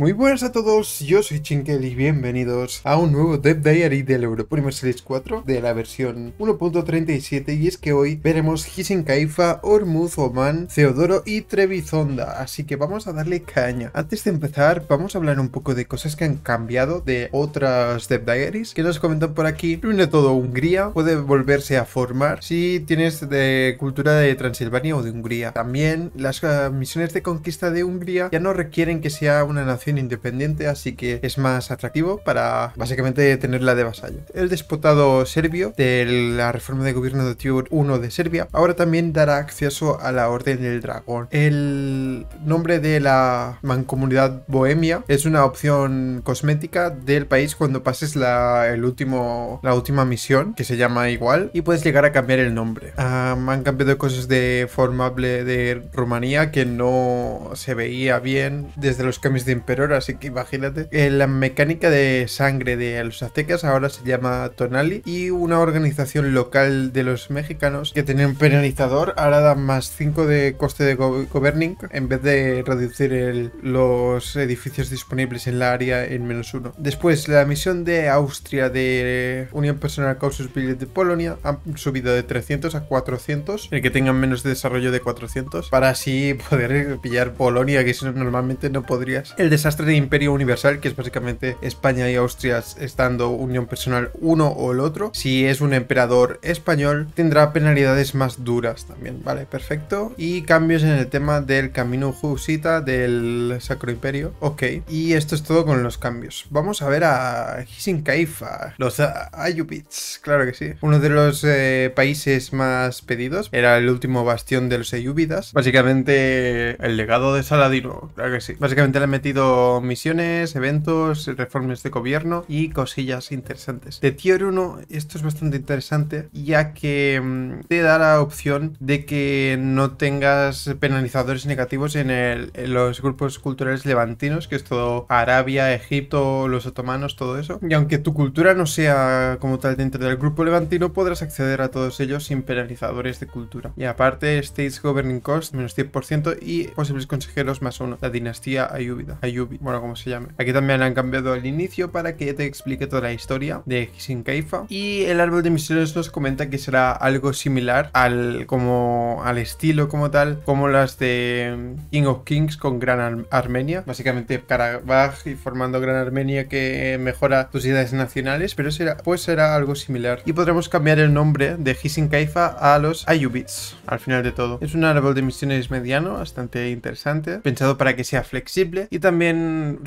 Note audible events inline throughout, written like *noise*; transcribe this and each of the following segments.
Muy buenas a todos, yo soy Chinkel y bienvenidos a un nuevo Dev Diary del Europrimer Series 4 de la versión 1.37 y es que hoy veremos Hissing Caifa, Ormuz, Oman, Theodoro y Trevizonda, así que vamos a darle caña. Antes de empezar vamos a hablar un poco de cosas que han cambiado de otras Dev Diaries que nos comentan por aquí. Primero todo Hungría, puede volverse a formar si tienes de cultura de Transilvania o de Hungría. También las eh, misiones de conquista de Hungría ya no requieren que sea una nación independiente, así que es más atractivo para básicamente tenerla de vasallo. El despotado serbio de la reforma de gobierno de Tibur I de Serbia ahora también dará acceso a la Orden del Dragón. El nombre de la mancomunidad bohemia es una opción cosmética del país cuando pases la, el último, la última misión, que se llama igual, y puedes llegar a cambiar el nombre. han cambiado cosas de formable de Rumanía que no se veía bien desde los cambios de imperio así que imagínate. la mecánica de sangre de los aztecas ahora se llama Tonali y una organización local de los mexicanos que tenía un penalizador ahora da más 5 de coste de governing en vez de reducir los edificios disponibles en la área en menos 1. Después, la misión de Austria de Unión Personal Causes Billet de Polonia ha subido de 300 a 400, el que tengan menos desarrollo de 400, para así poder pillar Polonia, que normalmente no podrías. El desarrollo desastre de imperio universal, que es básicamente España y Austria estando unión personal uno o el otro. Si es un emperador español, tendrá penalidades más duras también, ¿vale? Perfecto. Y cambios en el tema del camino jusita del Sacro Imperio. Ok. Y esto es todo con los cambios. Vamos a ver a Hisinkaifa, los Ayubits, claro que sí. Uno de los eh, países más pedidos. Era el último bastión de los Ayubidas. Básicamente el legado de Saladino, claro que sí. Básicamente le han metido misiones, eventos, reformas de gobierno y cosillas interesantes. De Tier 1 esto es bastante interesante ya que mm, te da la opción de que no tengas penalizadores negativos en, en los grupos culturales levantinos, que es todo Arabia, Egipto, los otomanos, todo eso. Y aunque tu cultura no sea como tal dentro del grupo levantino, podrás acceder a todos ellos sin penalizadores de cultura. Y aparte, States Governing Cost menos 10% y posibles consejeros más uno. La dinastía Ayúbida. Ayúbida bueno, como se llame. Aquí también han cambiado el inicio para que te explique toda la historia de Kaifa. Y el árbol de misiones nos comenta que será algo similar al, como, al estilo como tal, como las de King of Kings con Gran Armenia. Básicamente Karabaj y formando Gran Armenia que mejora tus ideas nacionales, pero será, pues será algo similar. Y podremos cambiar el nombre de Kaifa a los Ayubits al final de todo. Es un árbol de misiones mediano, bastante interesante, pensado para que sea flexible y también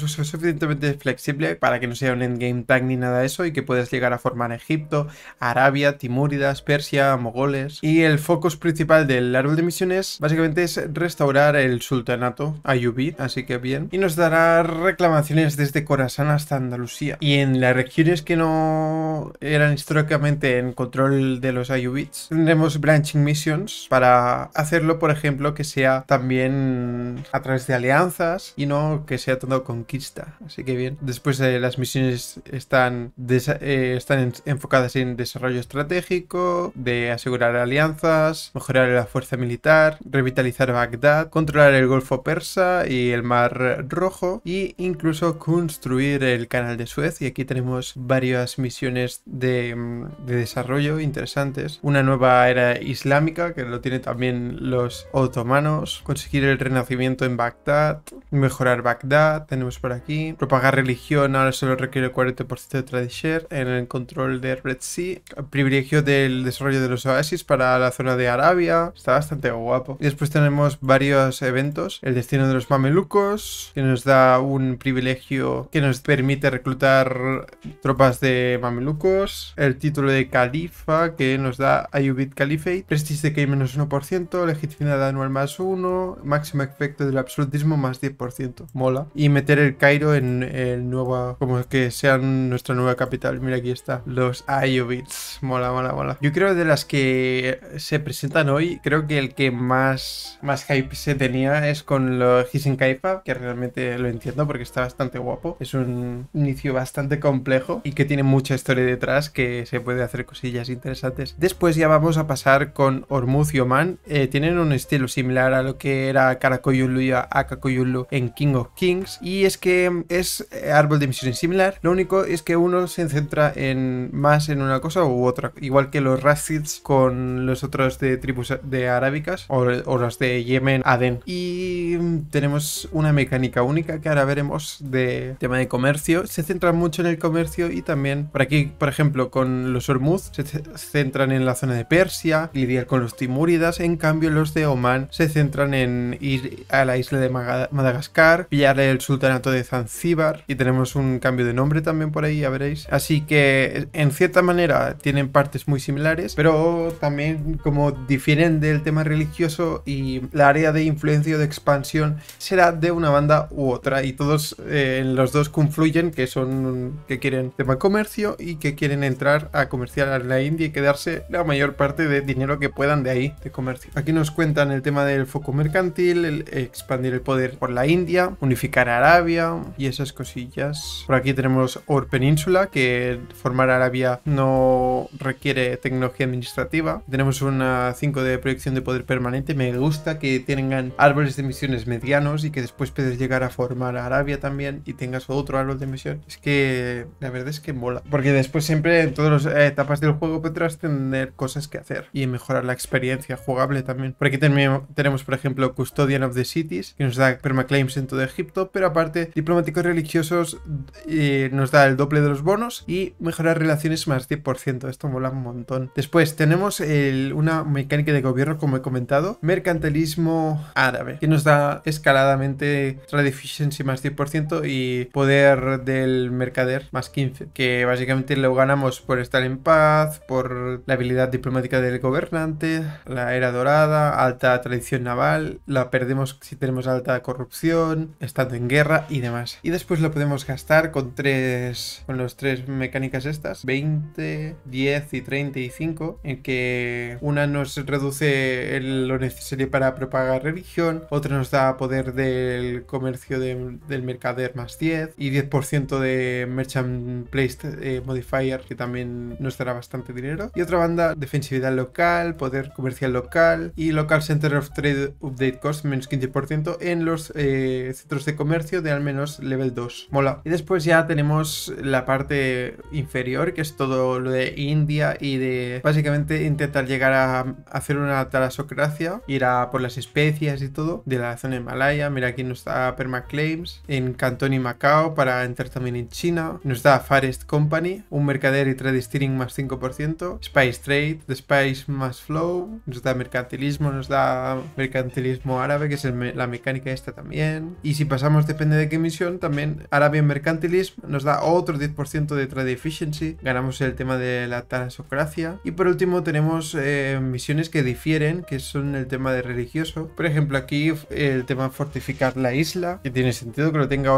suficientemente flexible para que no sea un endgame tag ni nada de eso y que puedes llegar a formar Egipto, Arabia, timuridas Persia, mogoles. Y el foco principal del árbol de misiones básicamente es restaurar el sultanato ayubí, así que bien. Y nos dará reclamaciones desde Corazán hasta Andalucía. Y en las regiones que no eran históricamente en control de los ayubits, tendremos branching missions para hacerlo, por ejemplo, que sea también a través de alianzas y no que sea todo conquista. Así que bien. Después eh, las misiones están, eh, están enfocadas en desarrollo estratégico, de asegurar alianzas, mejorar la fuerza militar, revitalizar Bagdad, controlar el Golfo Persa y el Mar Rojo e incluso construir el Canal de Suez. Y aquí tenemos varias misiones de, mm, de desarrollo interesantes. Una nueva era islámica que lo tienen también los otomanos, conseguir el renacimiento en Bagdad, mejorar Bagdad, tenemos por aquí. Propagar religión ahora solo requiere 40% de trade en el control de Red Sea. Privilegio del desarrollo de los oasis para la zona de Arabia. Está bastante guapo. Y después tenemos varios eventos. El destino de los mamelucos, que nos da un privilegio que nos permite reclutar tropas de mamelucos. El título de califa, que nos da Ayubid Caliphate. Prestige de K menos 1%, legitimidad anual más 1, máximo efecto del absolutismo más 10%. Mola y meter el Cairo en el nuevo, como que sea nuestra nueva capital. Mira, aquí está, los Ayubits Mola, mola, mola. Yo creo de las que se presentan hoy, creo que el que más, más hype se tenía es con los Hisenkaifa, que realmente lo entiendo porque está bastante guapo. Es un inicio bastante complejo y que tiene mucha historia detrás que se puede hacer cosillas interesantes. Después ya vamos a pasar con Hormuz y Oman. Eh, tienen un estilo similar a lo que era Karakoyulu y Akakoyulu en King of Kings y es que es eh, árbol de misión similar, lo único es que uno se centra en más en una cosa u otra, igual que los Rastids con los otros de tribus de arábicas o, o los de Yemen, Aden. Y tenemos una mecánica única que ahora veremos de tema de comercio, se centran mucho en el comercio y también por aquí, por ejemplo, con los Ormuz se centran en la zona de Persia, lidiar con los Timúridas, en cambio los de Oman se centran en ir a la isla de Madagascar, pillarle el Sultanato de Zanzíbar y tenemos un cambio de nombre también por ahí, ya veréis. Así que en cierta manera tienen partes muy similares, pero también como difieren del tema religioso y la área de influencia o de expansión será de una banda u otra y todos en eh, los dos confluyen que son que quieren tema comercio y que quieren entrar a comerciar en la India y quedarse la mayor parte de dinero que puedan de ahí de comercio. Aquí nos cuentan el tema del foco mercantil, el expandir el poder por la India, unificar Arabia y esas cosillas. Por aquí tenemos Or Península, que formar Arabia no requiere tecnología administrativa. Tenemos una 5 de proyección de poder permanente. Me gusta que tengan árboles de misiones medianos y que después puedes llegar a formar Arabia también y tengas otro árbol de misión. Es que la verdad es que mola. Porque después siempre en todas las eh, etapas del juego podrás tener cosas que hacer y mejorar la experiencia jugable también. Por aquí tenemos, por ejemplo, Custodian of the Cities, que nos da permaclaims en todo Egipto, pero aparte diplomáticos religiosos eh, nos da el doble de los bonos y mejorar relaciones más 10%. Esto mola un montón. Después tenemos una mecánica de gobierno, como he comentado, mercantilismo árabe, que nos da escaladamente trade más 10% y poder del mercader más 15, que básicamente lo ganamos por estar en paz, por la habilidad diplomática del gobernante, la era dorada, alta tradición naval, la perdemos si tenemos alta corrupción, está en guerra y demás. Y después lo podemos gastar con tres, con los tres mecánicas estas, 20, 10 y 35, en que una nos reduce lo necesario para propagar religión, otra nos da poder del comercio del mercader más 10 y 10% de merchant placed eh, modifier que también nos dará bastante dinero. Y otra banda, defensividad local, poder comercial local y local center of trade update cost menos 15% en los eh, centros de comercio de al menos level 2. Mola. Y después ya tenemos la parte inferior, que es todo lo de India y de básicamente intentar llegar a hacer una talasocracia, ir a por las especias y todo de la zona Himalaya. Mira, aquí nos da Permaclaims en Cantón y Macao para entrar también en China. Nos da Forest Company, un mercader y trade más 5%, Spice Trade, The Spice más Flow, nos da mercantilismo, nos da mercantilismo árabe, que es la mecánica esta también. Y si pasamos depende de qué misión. También Arabian Mercantilism nos da otro 10% de Trade Efficiency. Ganamos el tema de la tarasocracia. Y por último tenemos eh, misiones que difieren, que son el tema de religioso. Por ejemplo, aquí eh, el tema fortificar la isla, que tiene sentido que lo tenga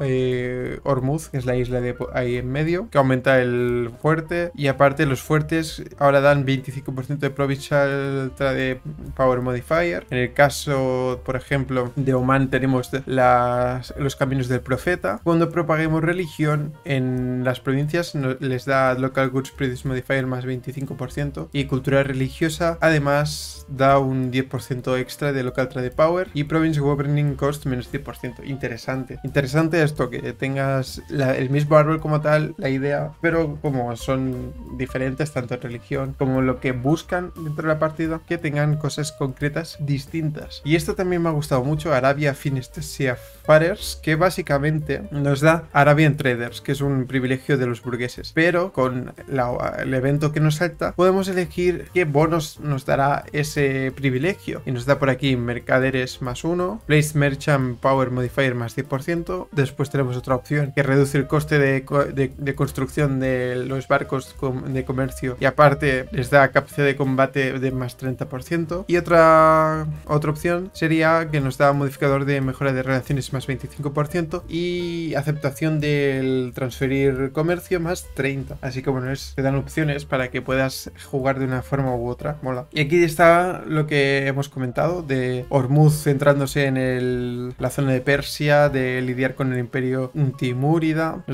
eh, Hormuz que es la isla de ahí en medio, que aumenta el fuerte. Y aparte los fuertes ahora dan 25% de Provincial Trade Power Modifier. En el caso, por ejemplo, de Oman tenemos la los caminos del profeta. Cuando propaguemos religión en las provincias les da Local Goods Produce Modifier más 25% y cultura religiosa además da un 10% extra de Local Trade Power y Province Governing Cost menos 10%. Interesante. Interesante esto, que tengas el mismo árbol como tal, la idea, pero como son diferentes tanto en religión como lo que buscan dentro de la partida, que tengan cosas concretas distintas. Y esto también me ha gustado mucho, Arabia Finestesia que básicamente nos da Arabian Traders, que es un privilegio de los burgueses. Pero con el evento que nos salta, podemos elegir qué bonos nos dará ese privilegio. Y nos da por aquí mercaderes más uno place merchant power modifier más 10%. Después tenemos otra opción que reduce el coste de, construcción de los barcos de comercio y aparte les da capacidad de combate de más 30%. Y otra, otra opción sería que nos da modificador de mejora de relaciones más 25% y aceptación del transferir comercio más 30. Así como no es, te dan opciones para que puedas jugar de una forma u otra. Mola. Y aquí está lo que hemos comentado de Hormuz centrándose en la zona de Persia, de lidiar con el imperio Timúrida.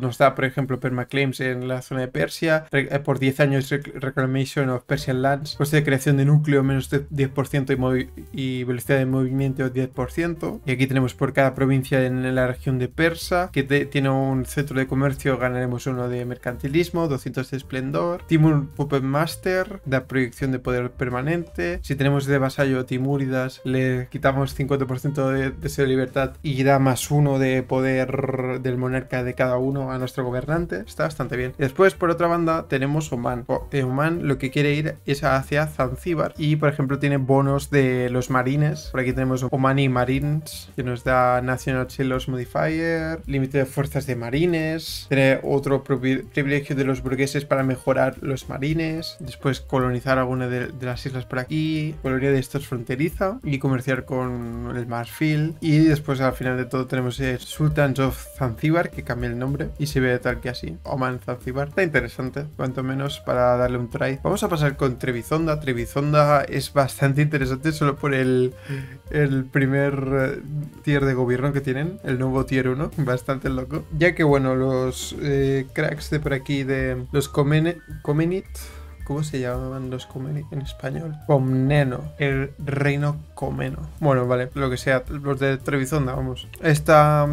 Nos, da, por ejemplo, permaclaims en la zona de Persia. Eh, por 10 años Reclamation of Persian Lands. Coste de creación de núcleo menos de 10% y, y velocidad de movimiento 10%. Y aquí tenemos por cada provincia en la región de Persa, que tiene un centro de comercio, ganaremos uno de mercantilismo, 200 de esplendor, Timur Puppet Master, da proyección de poder permanente, si tenemos de vasallo Timuridas le quitamos 50% de deseo de libertad y da más uno de poder del monarca de cada uno a nuestro gobernante, está bastante bien. Después, por otra banda, tenemos Oman. Eh, Oman lo que quiere ir es hacia Zanzíbar y, por ejemplo, tiene bonos de los marines, por aquí tenemos Omani Marines, que nos da National Shield Modifier, límite de fuerzas de marines, tener otro privilegio de los burgueses para mejorar los marines, después colonizar alguna de, las islas por aquí, colonia de estos fronteriza y comerciar con el Marfil. Y después al final de todo tenemos el Sultan of Zanzibar que cambia el nombre y se ve tal que así, Oman Zanzibar, Está interesante, cuanto menos para darle un try. Vamos a pasar con Trebizonda. Trebizonda es bastante interesante solo por el, el primer tier. Eh, de gobierno que tienen, el nuevo tier 1, *laughs* bastante loco. Ya que bueno, los eh, cracks de por aquí de los Comenit ¿Cómo se llamaban los Comeni en español? Comneno. El reino Comeno. Bueno, vale, lo que sea. Los de Trebizonda, vamos. Esta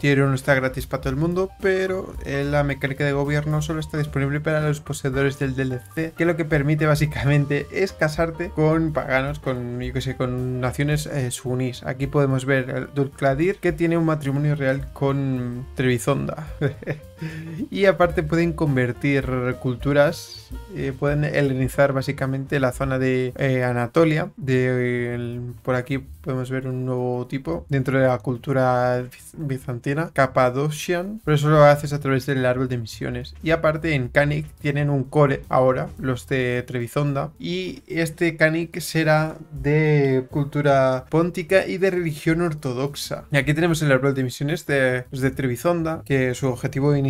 Tierra no está gratis para todo el mundo, pero eh, la mecánica de gobierno solo está disponible para los poseedores del DLC, que lo que permite básicamente es casarte con paganos, con, yo que sé, con naciones eh, sunís. Aquí podemos ver al Dulcladir, que tiene un matrimonio real con Trebizonda. *laughs* *laughs* Y aparte pueden convertir culturas, eh, pueden helenizar básicamente la zona de eh, Anatolia. De, por aquí podemos ver un nuevo tipo dentro de la cultura bizantina, Capadocian. por eso lo haces a través del árbol de misiones. Y aparte en Canic tienen un core ahora, los de Trebizonda. Y este Canic será de cultura póntica y de religión ortodoxa. Y aquí tenemos el árbol de misiones de los de Trebizonda, que su objetivo inicial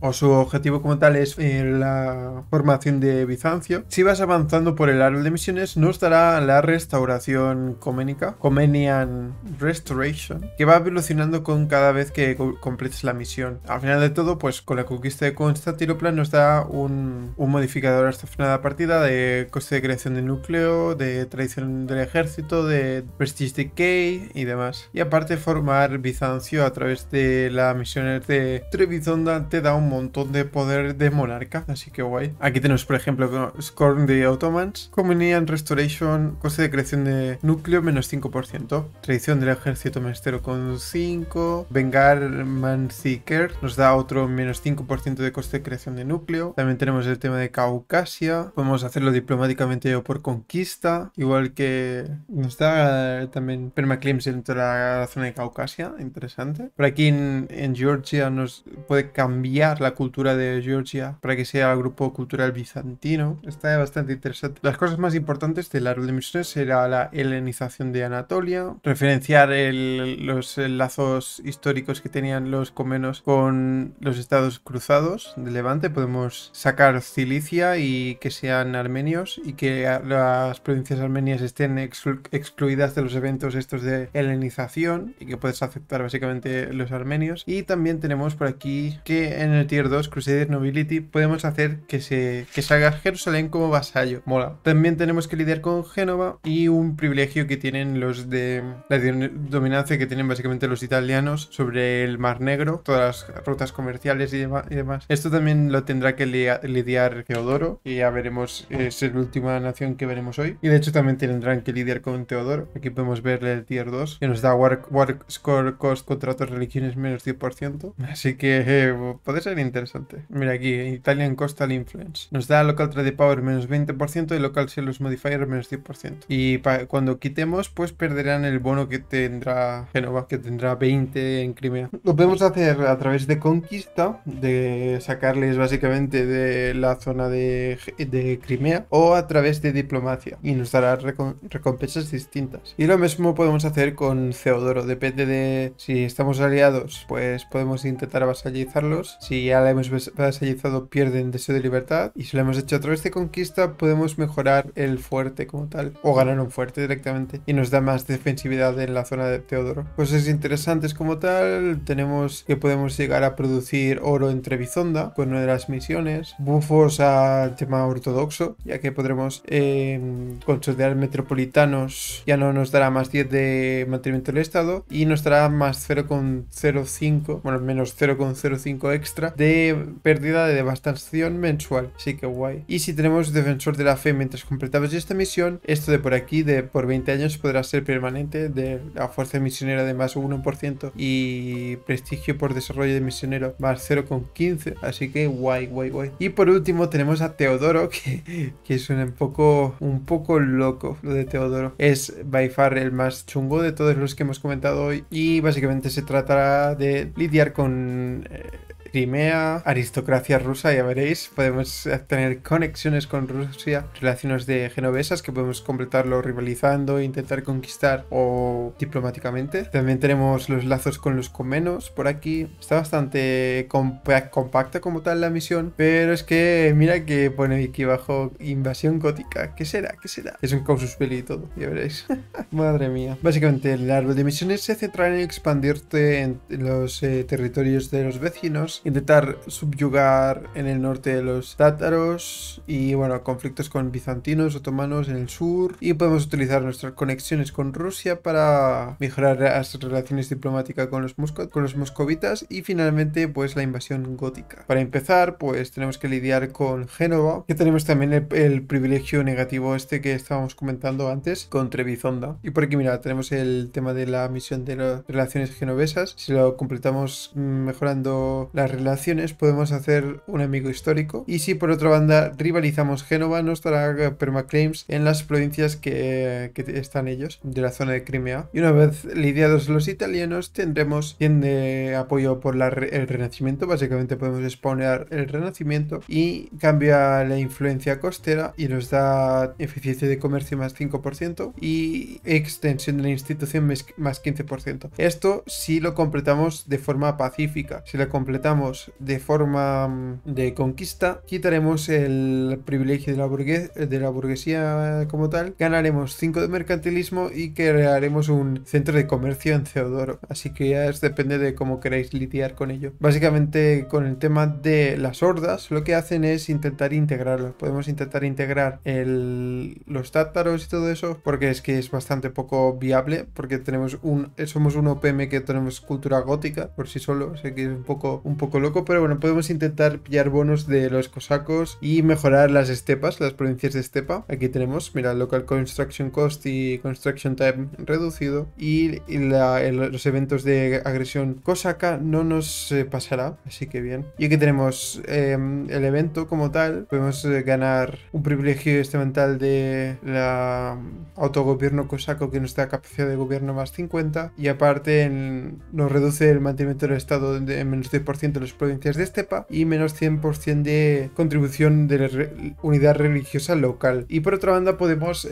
o su objetivo como tal es eh, la formación de Bizancio, si vas avanzando por el árbol de misiones nos dará la restauración coménica, Comenian Restoration, que va evolucionando con cada vez que completes la misión. Al final de todo, pues con la conquista de Constantinopla nos da un, modificador hasta final de la partida de coste de creación de núcleo, de tradición del ejército, de prestige decay y demás. Y aparte formar Bizancio a través de las misiones de Trebizonda te da un montón de poder de monarcas, así que guay. Aquí tenemos, por ejemplo, Scorn de Ottomans, Communion Restoration, coste de creación de núcleo menos 5%, Tradición del Ejército menestero con 5, Vengar Man Seeker nos da otro menos 5% de coste de creación de núcleo, también tenemos el tema de Caucasia, podemos hacerlo diplomáticamente o por conquista, igual que nos da eh, también Permaclims en toda la zona de Caucasia, interesante. Por aquí en, en Georgia nos puede cambiar cambiar la cultura de Georgia para que sea grupo cultural bizantino. Está bastante interesante. Las cosas más importantes la árbol de misiones será la helenización de Anatolia, referenciar los lazos históricos que tenían los comenos con los estados cruzados de Levante. Podemos sacar Cilicia y que sean armenios y que las provincias armenias estén excluidas de los eventos estos de helenización y que puedes aceptar básicamente los armenios. Y también tenemos por aquí que en el tier 2, Crusader Nobility, podemos hacer que, se, que salga Jerusalén como vasallo. Mola. También tenemos que lidiar con Génova y un privilegio que tienen los de la dominancia que tienen básicamente los italianos sobre el Mar Negro, todas las rutas comerciales y, demás. Esto también lo tendrá que lidiar Teodoro y ya veremos, es la última nación que veremos hoy. Y de hecho también tendrán que lidiar con Teodoro. Aquí podemos verle el tier 2 que nos da War, Score Cost contra religiones menos 10%. Así que... Eh, puede ser interesante. Mira aquí, Italian Coastal Influence. Nos da local trade power menos 20% y local Sales modifier menos 10%. Y cuando quitemos, pues perderán el bono que tendrá Genova, que tendrá 20 en Crimea. Lo podemos hacer a través de conquista, de sacarles básicamente de la zona de, Crimea, o a través de diplomacia. Y nos dará recompensas distintas. Y lo mismo podemos hacer con Ceodoro. Depende de si estamos aliados, pues podemos intentar avasallizarlo si ya la hemos vasallizado, pierden deseo de libertad. Y si lo hemos hecho otra vez de conquista, podemos mejorar el fuerte como tal. O ganar un fuerte directamente. Y nos da más defensividad en la zona de Teodoro. Cosas pues interesantes como tal. Tenemos que podemos llegar a producir oro entre Bizonda con una de las misiones. Bufos al tema ortodoxo, ya que podremos eh, consolidar metropolitanos. Ya no nos dará más 10 de mantenimiento del Estado. Y nos dará más 0,05. Bueno, menos 0,05 extra de pérdida de devastación mensual. Así que guay. Y si tenemos Defensor de la Fe mientras completamos esta misión, esto de por aquí, de por 20 años, podrá ser permanente de la fuerza misionera de más 1% y prestigio por desarrollo de misionero más 0,15. Así que guay, guay, guay. Y por último tenemos a Teodoro, *laughs* que, que suena un poco, un poco loco lo de Teodoro. Es by far el más chungo de todos los que hemos comentado hoy y básicamente se tratará de lidiar con... Eh, Crimea, aristocracia rusa, ya veréis. Podemos tener conexiones con Rusia, relaciones de genovesas que podemos completarlo rivalizando, intentar conquistar o diplomáticamente. También tenemos los lazos con los comenos por aquí. Está bastante compacta como tal la misión, pero es que mira que pone aquí bajo invasión gótica. ¿Qué será? ¿Qué será? Es un causus belli y todo, ya veréis. *laughs* Madre mía. Básicamente el árbol de misiones se centra en expandirte en los eh, territorios de los vecinos intentar subyugar en el norte de los Tátaros y bueno, conflictos con bizantinos, otomanos en el sur y podemos utilizar nuestras conexiones con Rusia para mejorar las relaciones diplomáticas con los, moscovitas y finalmente pues la invasión gótica. Para empezar pues tenemos que lidiar con Génova, que tenemos también el, privilegio negativo este que estábamos comentando antes con Trebizonda. Y por aquí mira, tenemos el tema de la misión de las relaciones genovesas, si lo completamos mm, mejorando la relaciones podemos hacer un amigo histórico. Y si por otra banda rivalizamos Génova, nos dará permaclaims en las provincias que, están ellos, de la zona de Crimea. Y una vez lidiados los italianos, tendremos 100 de apoyo por el renacimiento. Básicamente podemos spawnear el renacimiento y cambia la influencia costera y nos da eficiencia de comercio más 5% y extensión de la institución más 15%. Esto si lo completamos de forma pacífica. Si lo completamos de forma mm, de conquista, quitaremos el privilegio de la, burgues de la burguesía como tal, ganaremos 5 de mercantilismo y crearemos un centro de comercio en Ceodoro. Así que ya es, depende de cómo queráis lidiar con ello. Básicamente con el tema de las hordas, lo que hacen es intentar integrarlos. Podemos intentar integrar los tátaros y todo eso, porque es que es bastante poco viable, porque tenemos un, somos un OPM que tenemos cultura gótica por sí solo, sé que es un poco, un poco loco, pero bueno, podemos intentar pillar bonos de los cosacos y mejorar las estepas, las provincias de estepa. Aquí tenemos, mira, local construction cost y construction time reducido. Y los eventos de agresión cosaca no nos eh, pasará, así que bien. Y aquí tenemos em, el evento como tal. Podemos eh, ganar un privilegio estamental de la autogobierno cosaco que nos da capacidad de gobierno más 50. Y aparte nos reduce el mantenimiento del estado en menos 10% las provincias de Estepa y menos 100% de contribución de la unidad religiosa local. Y por otra banda podemos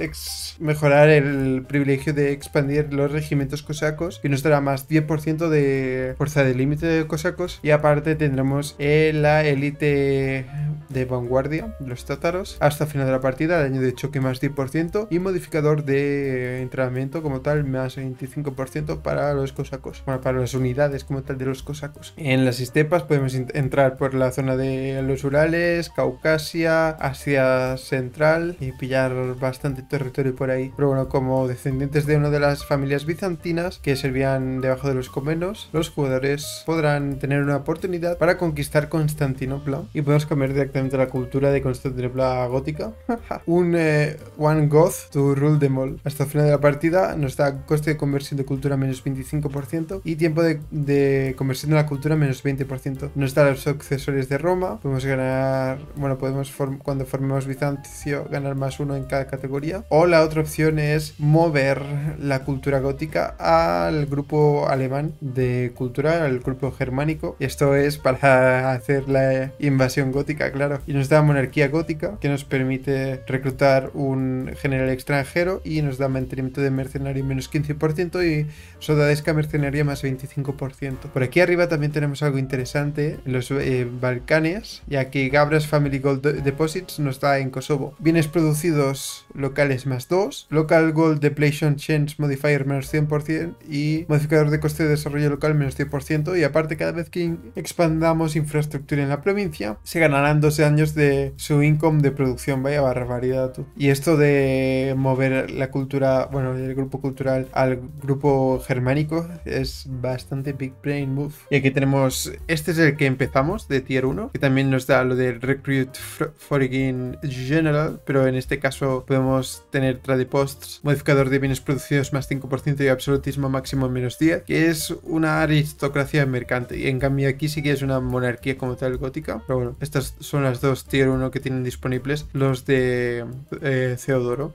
mejorar el privilegio de expandir los regimientos cosacos que nos dará más 10% de fuerza de límite de cosacos y aparte tendremos la élite de vanguardia, los tátaros, hasta final de la partida, año de choque más 10% y modificador de entrenamiento como tal más 25% para los cosacos, bueno, para las unidades como tal de los cosacos. En las estepas podemos entrar por la zona de los Urales, Caucasia, Asia Central y pillar bastante territorio por ahí. Pero bueno, como descendientes de una de las familias bizantinas que servían debajo de los comenos, los jugadores podrán tener una oportunidad para conquistar Constantinopla y podemos comer directamente la cultura de Constantinopla gótica. *laughs* Un eh, One Goth to Rule them all. Hasta el final de la partida nos da coste de conversión de cultura menos 25% y tiempo de conversión de la cultura menos 20% nos da los accesorios de Roma. Podemos ganar, bueno, podemos cuando formemos Bizancio ganar más uno en cada categoría. O la otra opción es mover la cultura gótica al grupo alemán de cultura, al grupo germánico. Esto es para hacer la invasión gótica, claro. Y nos da monarquía gótica que nos permite reclutar un general extranjero y nos da mantenimiento de mercenario menos 15% y soldadesca mercenaria más 25%. Por aquí arriba también tenemos algo interesante en los eh, Balcanes, ya que Gabras Family Gold Deposits no está en Kosovo. Bienes producidos locales más 2, Local Gold Depletion Change Modifier menos 100% y modificador de coste de desarrollo local menos 100%. Y aparte, cada vez que expandamos infraestructura en la provincia, se ganarán 12 años de su income de producción. Vaya barbaridad, tú. Y esto de mover la cultura, bueno, el grupo cultural al grupo germánico es bastante big brain move. Y aquí tenemos este es el que empezamos de tier 1, que también nos da lo de Recruit Foreign General, pero en este caso podemos tener trade posts, modificador de bienes producidos más 5% y absolutismo máximo menos 10, que es una aristocracia mercante. Y en cambio aquí sí que es una monarquía como tal gótica. Pero bueno, estas son las dos tier 1 que tienen disponibles los de eh,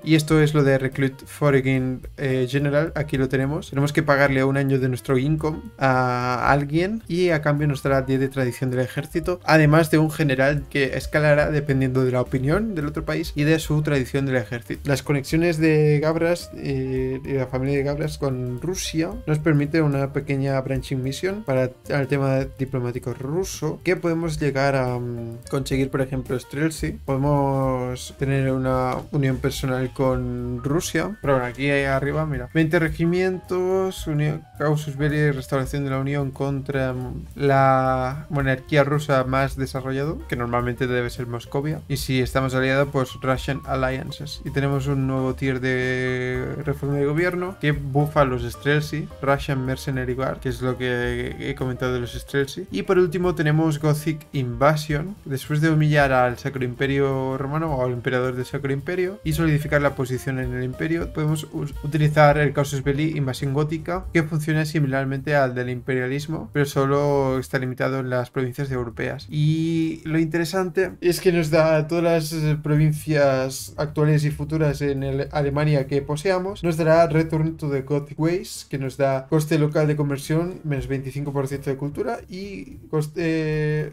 Y esto es lo de Recruit Foreign eh, General, aquí lo tenemos. Tenemos que pagarle un año de nuestro income a alguien y a cambio nos da 10 de tradición del ejército, además de un general que escalará dependiendo de la opinión del otro país y de su tradición del ejército. Las conexiones de Gabras y eh, la familia de Gabras con Rusia nos permite una pequeña branching mission para el tema diplomático ruso que podemos llegar a mm, conseguir, por ejemplo, Streltsy. Podemos tener una unión personal con Rusia. Pero bueno, aquí arriba, mira, 20 regimientos, unión, Causus Belli, restauración de la unión contra mm, la monarquía rusa más desarrollado, que normalmente debe ser Moscovia. Y si estamos aliados, pues Russian Alliances. Y tenemos un nuevo tier de reforma de gobierno que bufa los Streltsy, Russian Mercenary Guard, que es lo que he comentado de los Streltsy. Y por último tenemos Gothic Invasion. Después de humillar al Sacro Imperio Romano o al Emperador del Sacro Imperio y solidificar la posición en el Imperio, podemos utilizar el Causes Belli Invasión Gótica, que funciona similarmente al del imperialismo, pero solo está limitado en las provincias europeas. Y lo interesante es que nos da todas las eh, provincias actuales y futuras en Alemania que poseamos, nos dará Return to the Gothic Ways, que nos da coste local de conversión menos 25% de cultura y coste,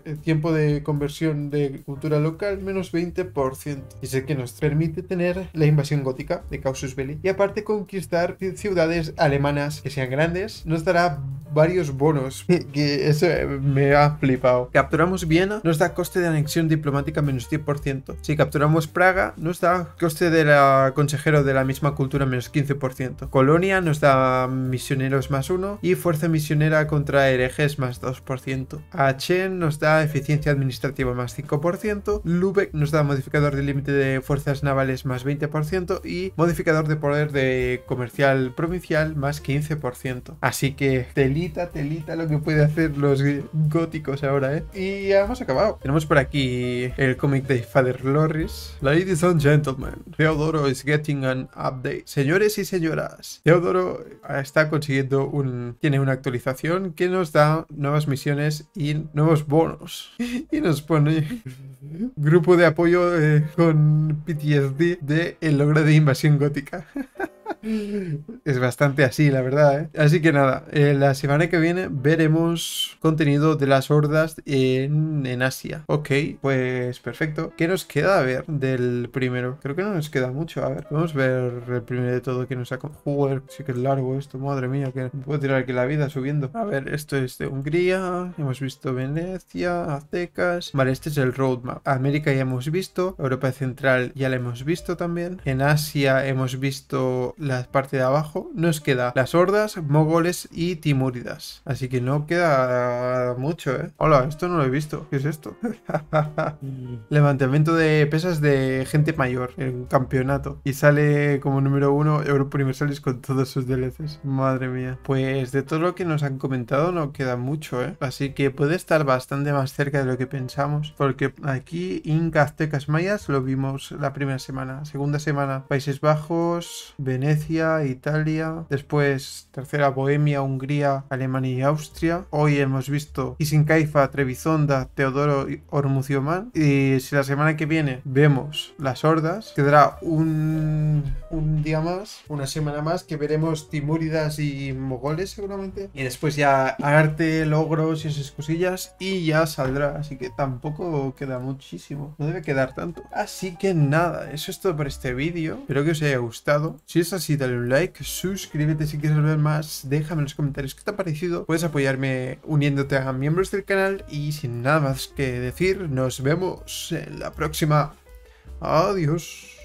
eh, tiempo de conversión de cultura local menos 20%. Es el que nos permite tener la invasión gótica de Causus Belli y aparte conquistar ciudades alemanas que sean grandes. Nos dará varios bonos *laughs* que eso eh, me ha flipado. Capturamos Viena, nos da coste de anexión diplomática menos 10%. Si capturamos Praga, nos da coste de la consejero de la misma cultura menos 15%. Colonia nos da misioneros más 1 y fuerza misionera contra herejes más 2%. Achen nos da eficiencia administrativa más 5%. Lubeck nos da modificador de límite de fuerzas navales más 20% y modificador de poder de comercial provincial más 15%. Así que telita, telita lo que puede hacer los góticos ahora, ¿eh? Y hemos acabado. Tenemos por aquí el cómic de Father Loris. Ladies and gentlemen, Theodoro is getting an update. Señores y señoras, Teodoro está consiguiendo un... Tiene una actualización que nos da nuevas misiones y nuevos bonos. *laughs* Y nos pone *laughs* grupo de apoyo eh, con PTSD de el logro de invasión gótica. *laughs* es bastante así, la verdad. ¿eh? Así que nada, eh, la semana que viene veremos contenido de las hordas en, Asia. Ok, pues perfecto. ¿Qué nos queda a ver del primero? Creo que no nos queda mucho. A ver, vamos a ver el primero de todo que nos ha Jugar. sí que es largo esto, madre mía, que puedo tirar aquí la vida subiendo. A ver, esto es de Hungría, hemos visto Venecia, Aztecas. Vale, este es el roadmap. América ya hemos visto, Europa Central ya la hemos visto también. En Asia hemos visto la parte de abajo, nos queda las hordas, mogoles y timúridas. Así que no queda mucho, ¿eh? Hola, esto no lo he visto. ¿Qué es esto? *laughs* Levantamiento de pesas de gente mayor en campeonato. Y sale como número uno Europa Universalis con todos sus DLCs. Madre mía. Pues de todo lo que nos han comentado no queda mucho, ¿eh? Así que puede estar bastante más cerca de lo que pensamos. Porque aquí Inca, Aztecas, Mayas lo vimos la primera semana. Segunda semana Países Bajos, Venecia Italia, después tercera Bohemia, Hungría, Alemania y Austria. Hoy hemos visto Isincaifa, Trebizonda, Teodoro y Man. Y si la semana que viene vemos las hordas, quedará un, un día más, una semana más, que veremos timuridas y mogoles seguramente. Y después ya arte, logros y esas cosillas. Y ya saldrá, así que tampoco queda muchísimo. No debe quedar tanto. Así que nada, eso es todo por este vídeo. Espero que os haya gustado. Si es así, dale un like, suscríbete si quieres ver más, déjame en los comentarios qué te ha parecido, puedes apoyarme uniéndote a miembros del canal y sin nada más que decir, nos vemos en la próxima. Adiós.